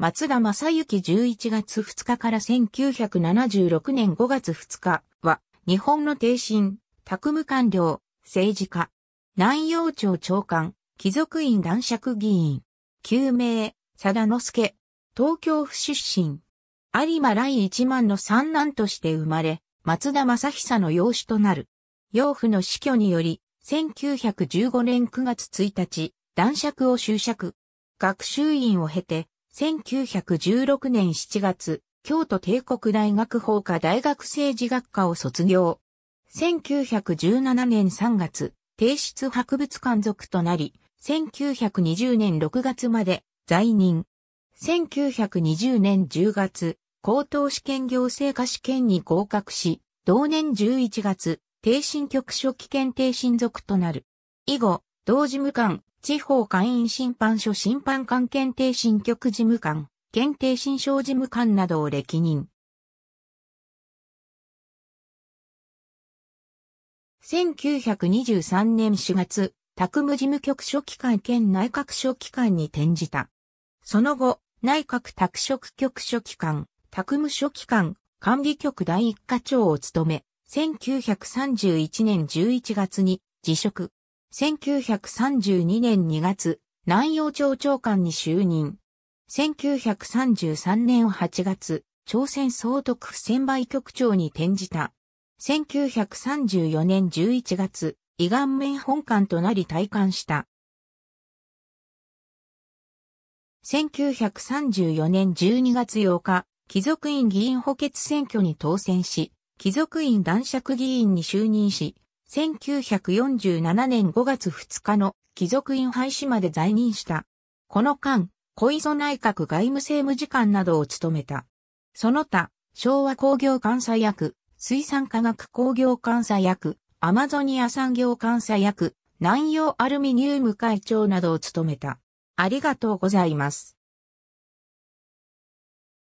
松田正幸11月2日から1976年5月2日は、日本の帝臣、宅務官僚、政治家、南洋町長官、貴族院男爵議員、救命、佐田之助、東京府出身、有馬来一万の三男として生まれ、松田正久の養子となる。養父の死去により、1915年9月1日、男爵を就職。学習院を経て、1916年7月、京都帝国大学法科大学政治学科を卒業。1917年3月、帝室博物館属となり、1920年6月まで在任。1920年10月、高等試験行政科試験に合格し、同年11月、帝進局所期検定親属となる。以後、同事務官、地方会員審判所審判官検定審局事務官、検定審証事務官などを歴任。1923年4月、宅務事務局書記官兼内閣書記官に転じた。その後、内閣拓殖局書記官、宅務書記官、管理局第一課長を務め、1931年11月に辞職。1932年2月、南洋町長官に就任。1933年8月、朝鮮総督府専売局長に転じた。1934年11月、伊が面本官となり退官した。1934年12月8日、貴族院議員補欠選挙に当選し、貴族院男爵議員に就任し、1947年5月2日の貴族院廃止まで在任した。この間、小磯内閣外務政務次官などを務めた。その他、昭和工業監査役、水産科学工業監査役、アマゾニア産業監査役、南洋アルミニウム会長などを務めた。ありがとうございます。